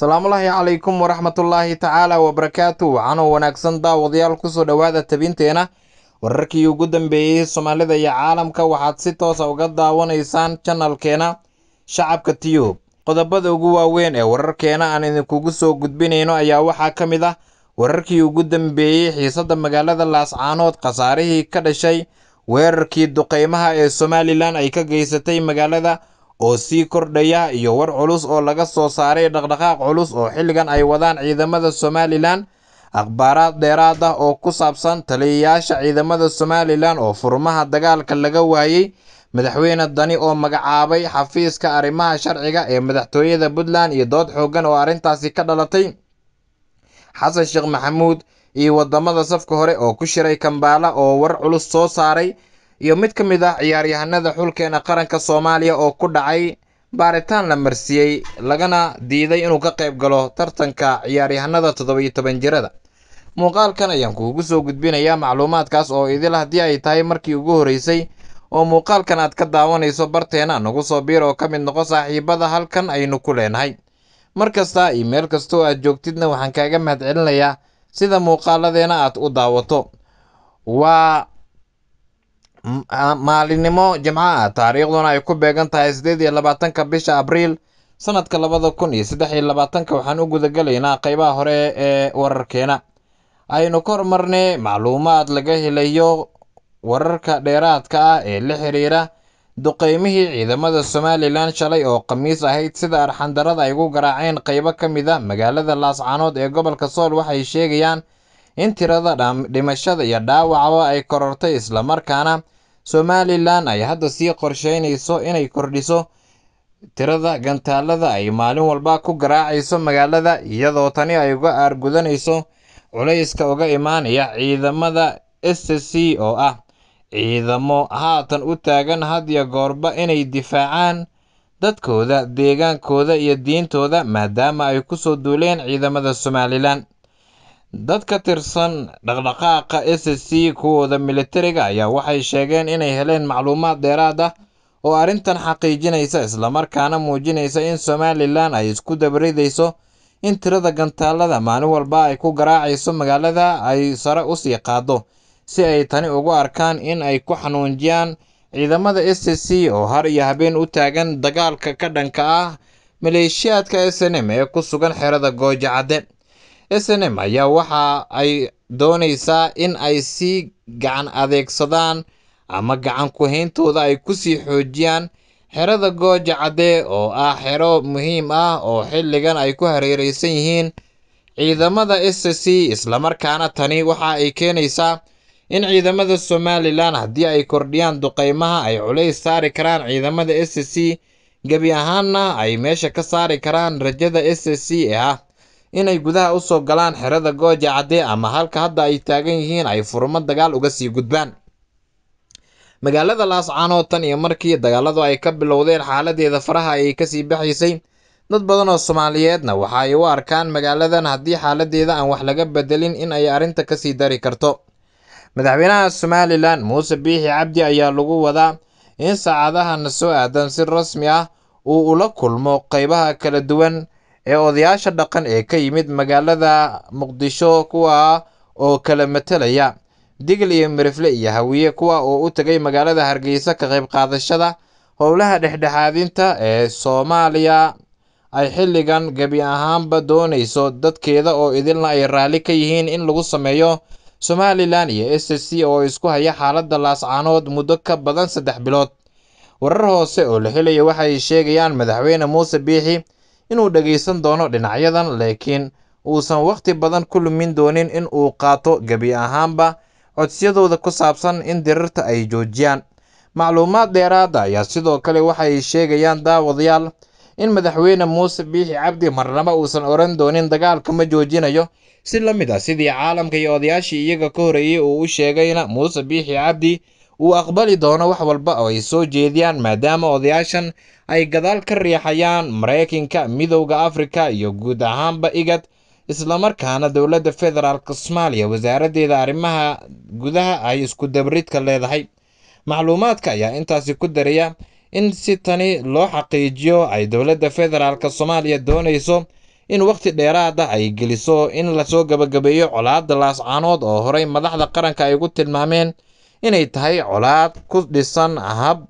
asalaamullaahi calaykum waraxmatullaahi tacaala wabarakaatu waxaanoo wanaagsan daawadayaal kusoo dhowaada tebinteena wararkii ugu dambeeyey soomaalida iyo caalamka waxaad si toosa ah uga daawanaysaan janalkeena shacabka tiyub qodobada ugu waaweyn ee wararkeena aan idinkugu soo gudbinayno ayaa waxaa ka mid ah wararkii ugu dambeeyey xiisadda magaalada laascaanood khasaarihii ka dhashay weerarkii duqeymaha ee somalilan ay ka geysatay magaalada oo sii kordhaya iyo war culus oo laga soo saaray dhaqdhaqaaq culus oo xilligan ay wadaan ciidamada somalilan akhbaaraad dheeraad ah oo ku saabsan taliyayaasha ciidamada somalilan oo furmaha dagaalka laga waayey madaxweyne dani oo magacaabay xafiiska arrimaha sharciga ee madaxtooyada puntland iyo dood xooggan oo arrintaasi ka dhalatay xasan sheekh maxamuud iyo wadamada safka hore oo ku shiray kambaala oo war culus soo saaray iyo mid ka mid ah ciyaaryahanada xulkeena qaranka soomaaliya oo ku dhacay baaritaan la marsiiyey lagana diiday inuu ka qayb galo tartanka ciyaaryahanada toddobiyo toban jirada muuqaalkan ayaan kuugu soo gudbinayaa macluumaadkaas oo idil haddii ay tahay markii ugu horreysay oo muuqaalkan aad ka daawanayso barteena nagu soo biir oo ka mid noqo saaxiibada halkan aynu ku leenahay mar kasta iyo meel kastoo aad joogtidna waxaan kaaga mahadcelinayaa sida muuqaaladeena aad u daawato waa Ah, maalinimo Jimco ah taariikhduna ay ku beegan tahay sideed iyo labaatanka bisha abriil sanadka labada kun iyo saddex iyo labaatanka waxaan u gudagelaynaa qeybaha hore ee wararkeena aynu ka hormarnay macluumaad laga helayo wararka dheeraadka ah ee la xiriira duqeymihii ciidamada somalilan shalay oo khamiis ahayd sida arxandarada ay ugu garaaceen qeybo ka mid a ah magaalada laascaanood ee gobolka sool waxay sheegayaan in tirada dhimashada iyo dhaawacba ay korortay isla markaana somalilan ay hadda sii qorsheynayso inay kordhiso tirada gantaalada ay maalin walba ku garaacayso magaalada iyadoo tani ay uga aargudanayso culayska uga imaanaya ciidamada s c oo ah ciidamo haatan u taagan hadiyo goorba inay difaacaan dadkooda deegaankooda iyo diintooda maadaama ay ku soo duuleen ciidamada somalilan Dad ka tirsan dhaqdhaqaaqa s c kuwooda militariga ayaa waxay sheegeen inay heleen macluumaad dheeraad ah oo arrintan xaqiijinaysa islamarkaana muujinaysa in Somalilan ay isku dabaridayso in tirada gantaallada maalin walba ay ku garaacayso magaalada ay sare u sii qaaddo si ay tani ugu arkaan in ay ku xanuunjiyaan ciidamada s c oo har iyo habeen u taagan dagaalka ka dhanka ah maleeshiyaadka s n m ee ku sugan xerada Goojacadde m ayaa waxa ay doonaysaa in ay sii gacan adeegsadaan ama gacan ku hayntooda ay ku sii xoojiyaan xerada Gooja cadde oo ah xero muhiim ah oo xilligan ay ku hareereysan yihiin ciidamada s SSC islamarkaana tani waxa ay keenaysaa in ciidamada Somalilan haddii ay kordhiyaan duqeymaha ay culays saari karaan ciidamada s c gebi ahaanna ay meesha ka saari karaan rajada s c ah inay gudaha u soo galaan xerada gooja cadde ama halka hadda ay taagan yihiin ay furmo dagaal uga sii gudbaan magaalada laascaanoo tan iyo markii dagaaladu ay ka bilowdeen xaaladeeda faraha ayay kasii baxaysay dad badan oo soomaaliyeedna waxa ay u arkaan magaaladan haddii xaaladeeda aan wax laga bedelin in ay arrinta kasii dari karto madaxweynaha somalilan muuse biixi cabdi ayaa lagu wadaa in saacadahana soo aadan si rasmi ah uu ula kulmo qaybaha kala duwan ee odayaasha dhaqan ee ka yimid magaalada muqdisho kuwa oo kala matalaya digil iyo marifle iyo hawiye kuwa oo u tegay magaalada hargeysa ka qayb qaadashada howlaha dhexdhexaadinta ee soomaaliya ay xilligan gebi ahaanba doonayso dadkeeda oo idilna ay raalli ka yihiin in lagu sameeyo somalilan iyo s s c oo isku haya xaaladda laascaanood muddo ka badan saddex bilood warar hoose oo la helayo waxay sheegayaan madaxweyne muuse biixi inuu dhegaysan doono dhinacyadan laakiin uusan wakhti badan ku lumin doonin in uu qaato gebi ahaanba codsiyadooda ku saabsan in dirirta ay joojiyaan macluumaad dheeraada ah ayaa sidoo kale waxay sheegayaan daawadayaal in madaxweyne muuse biixi cabdi marnaba uusan odhan doonin dagaalka ma joojinayo si la mid ah sidii caalamka iyo odayaashii iyaga ka horreeyey uu u sheegayna muuse biixi cabdi uu aqbali doono wax walba oo ay soo jeediyaan maadaama odayaashan ay gadaal ka riixayaan maraykanka midowda afrika iyo guud ahaanba igad islamarkaana dowladda federaalk soomaaliya wasaaraddeeda arrimaha gudaha ay isku dabridka leedahay macluumaadka ayaa intaasi ku daraya in si tani loo xaqiijiyo ay dowladda federaalka soomaaliya doonayso in wakhti dheeraada ay geliso in lasoo gabagabeeyo colaadda laascaanood oo horay madaxda qaranka ay ugu tilmaameen inay tahay colaad ku dhisan hab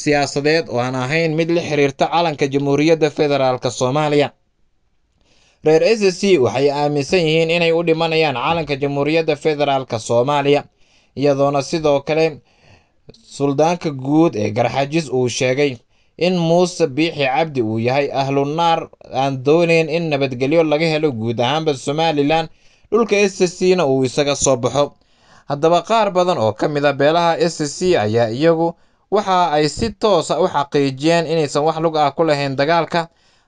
siyaasadeed oo aan ahayn mid la xiriirta calanka jamhuuriyadda federaalk soomaaliya reer s c waxay aaminsan yihiin inay u dhimanayaan calanka jamhuuriyadda federaalk soomaaliya iyadoona sidoo kale suldaanka guud ee garxajis uu sheegay in muuse biixi cabdi uu yahay ahlu naar aan doonayn in nabadgelyo laga helo guud ahaanba somalilan dhulka s c na uu isaga soo baxo Haddaba qaar badan oo ka mid a ah beelaha s c ayaa iyagu waxa ay si toosa ah u xaqiijiyeen inaysan wax lug ah ku lahayn dagaalka,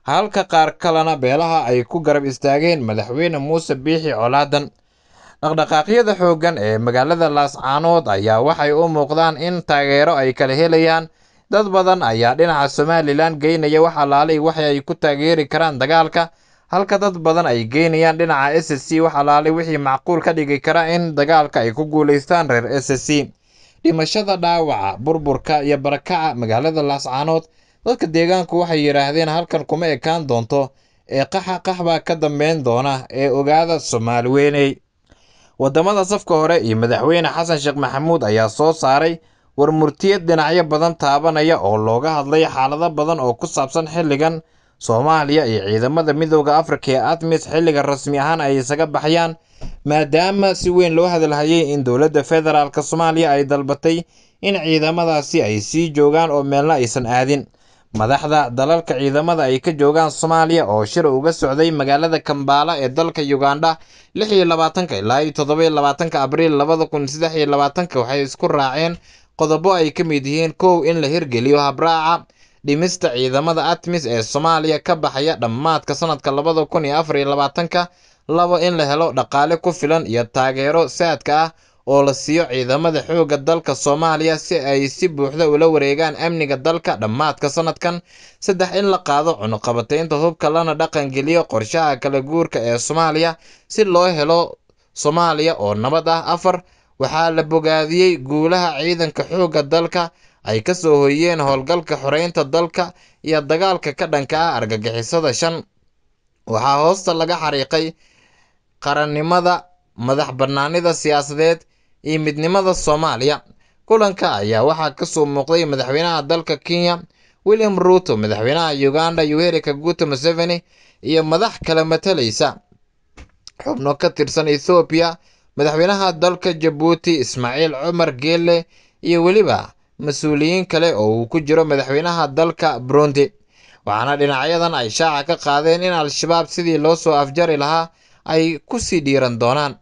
halka qaar kalena beelaha ay ku garab istaageen Madaxweyne Muuse Biixi Colaadan. Dhaqdhaqaaqyada xooggan ee magaalada Laascaanood ayaa waxay u muuqdaan in taageero ay kala helayaan dad badan ayaa dhinaca Somalilan geynaya wax allaale waxa ay ku taageeri karaan dagaalka. Halka dad badan ay geynayaan dhinaca s SSC wax alaale wixii macquul ka dhigi kara in dagaalka ay ku guulaystaan reer s c Dhimashada dhaawaca, burburka iyo barakaca magaalada Laascaanood, dadka deegaanku waxay yidhaahdeen halkan kuma ekaan doonto ee qaxa qax baa ka dambeyn doona ee ogaada Soomaali waddamada safka hore iyo madaxweyne xasan sheekh maxamuud ayaa soo saaray war murtiyad dhinacyo badan taabanaya oo looga hadlay xaalado badan oo ku saabsan xilligan soomaaliya iyo ciidamada midooda afrika ee admis xilliga rasmi ahaan ay isaga baxayaan maadaama si weyn loo hadalhayay in dowladda federaalk soomaaliya ay dalbatay in ciidamadaasi ay sii joogaan oo meelna aysan aadin madaxda dalalka ciidamada ay ka joogaan soomaaliya oo shir uga socday magaalada kambaala ee dalka ugandha lix iyo labaatanka ilaa iyo toddoba abriil labada kun saddex iyo waxay isku raaceen qodobo ay ka mid yihiin kow in la hirgeliyo habraaca dhimista ciidamada ATMIS ee Soomaaliya ka baxaya dhammaadka sanadka labada kun iyo afar iyo labaatanka labo in la helo dhaqaale ku filan iyo taageero saadka ah oo la siiyo ciidamada xoogga dalka Soomaaliya si ay si buuxda ula wareegaan amniga dalka dhammaadka sanadkan saddex in la qaado cunuqabataynta hubka lana dhaqangeliyo qorshaha kala guurka ee Soomaaliya si loo helo Soomaaliya oo nabad ah afar waxaa la bogaadiyey guulaha ciidanka xoogga dalka ay ka soo hoyeen howlgalka xoreynta dalka iyo dagaalka ka dhanka ah argagixisada shan waxaa hoosta laga xariiqay qarannimada madax bannaanida siyaasadeed iyo midnimada soomaaliya kulanka ayaa waxaa ka soo muuqday madaxweynaha dalka kenya william ruuto madaxweynaha uganda yoweri kaguto museveni iyo madax kale matalaysa xubno ka tirsan ethoobiya madaxweynaha dalka jabuuti ismaaciil cumar geelle iyo weliba mas-uuliyiin kale oo uu ku jiro madaxweynaha dalka burundi waxaana dhinacyadan ay shaaca ka qaadeen in al-shabaab sidii loo soo afjari lahaa ay ku sii dhiiran doonaan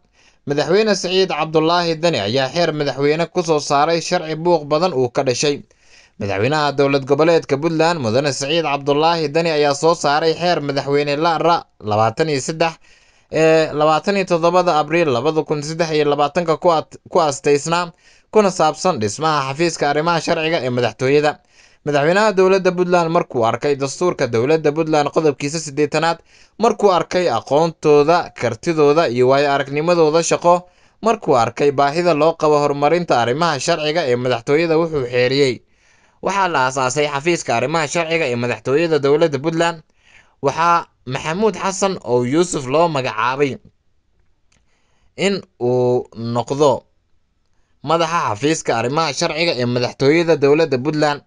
madaxweyne siciid cabdulaahi dani ayaa xeer madaxweyne ku soo saaray sharci buuq badan uu ka dhashay madaxweynaha dowlad goboleedka puntland mudane siciid cabdulaahi dani ayaa soo saaray xeer madaxweyne lara labaatan iyo saddex ee labaatan iyo toddobada abriil labada kun saddex iyo labaatanka ku astaysnaa kuna saabsan dhismaha xafiiska arrimaha sharciga ee madaxtooyada madaxweynaha dowladda puntland markuu arkay dastuurka dowladda puntland qodobkiisa siddeetanaad markuu arkay aqoontooda kartidooda iyo waayo aragnimadooda shaqo markuu arkay baahida loo qabo horumarinta arrimaha sharciga ee madaxtooyada wuxuu xeeriyey waxaa la aasaasay xafiiska arrimaha sharciga ee madaxtooyada dowladda puntland waxaa maxamuud xasan oo yuusuf loo magacaabay in uu noqdo madaxa xafiiska arrimaha sharciga ee madaxtooyada dowladda puntland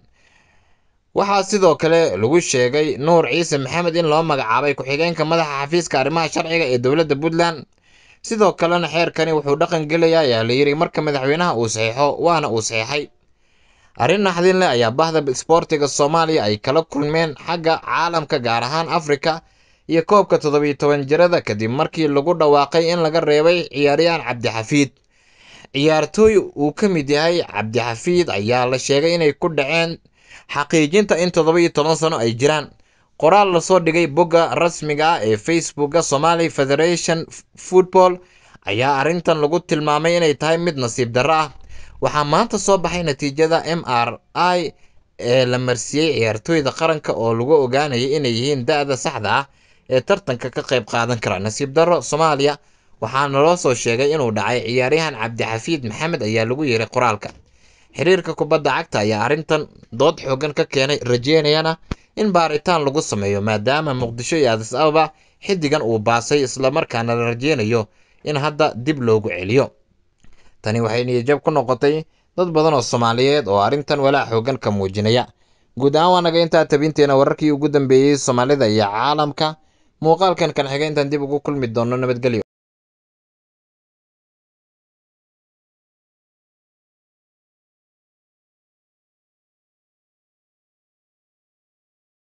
waxaa sidoo kale lagu sheegay nuur ciise maxamed in loo magacaabay ku-xigeenka madaxa xafiiska arrimaha sharciga ee dowladda puntland sidoo kalena xeerkani wuxuu dhaqan gelaya ayaa la yidhi marka madaxweynaha uu saxiixo waana uu saxiixay arrin naxdin leh ayaa bahda isboortiga soomaaliya ay kala kulmeen xagga caalamka gaar ahaan afrika iyo koobka toddobiyo toban jirada kadib markii lagu dhawaaqay in laga reebay ciyaaryahan cabdixafiid ciyaartooy uu ka mid yahay cabdixafiid ayaa la sheegay inay ku dhaceen xaqiijinta in toddobiyo toban sano ay jiraan qoraal lasoo dhigay bogga rasmiga ah ee facebooka somali federation football ayaa arrintan lagu tilmaamay inay tahay mid nasiib darro ah waxaa maanta soo baxay natiijada m r i ee la marsiiyey ciyaartooyda qaranka oo lagu ogaanayay inay yihiin da'da saxda ah ee tartanka ka qayb qaadan kara nasiib darro soomaaliya waxaa naloo soo sheegay inuu dhacay ciyaaryahan cabdixafiid maxamed ayaa lagu yeeray qoraalka xiriirka kubadda cagta ayaa arrintan dood xoogan ka keenay rajeynayana in baaritaan lagu sameeyo maadaama muqdisho iyo adis ababa xiddigan uu baasay islamarkaana la rajeynayo in hadda dib loogu celiyo tani waxay niyajab ku noqotay dad badan oo soomaaliyeed oo arrintan walaac xoogan ka muujinaya guud ahaan waa naga intaa tabinteena wararkii ugu dambeeyey soomaalida iyo caalamka Muuqaalkan kan xigga intaan dib ugu kulmi doonno nabadgelyo.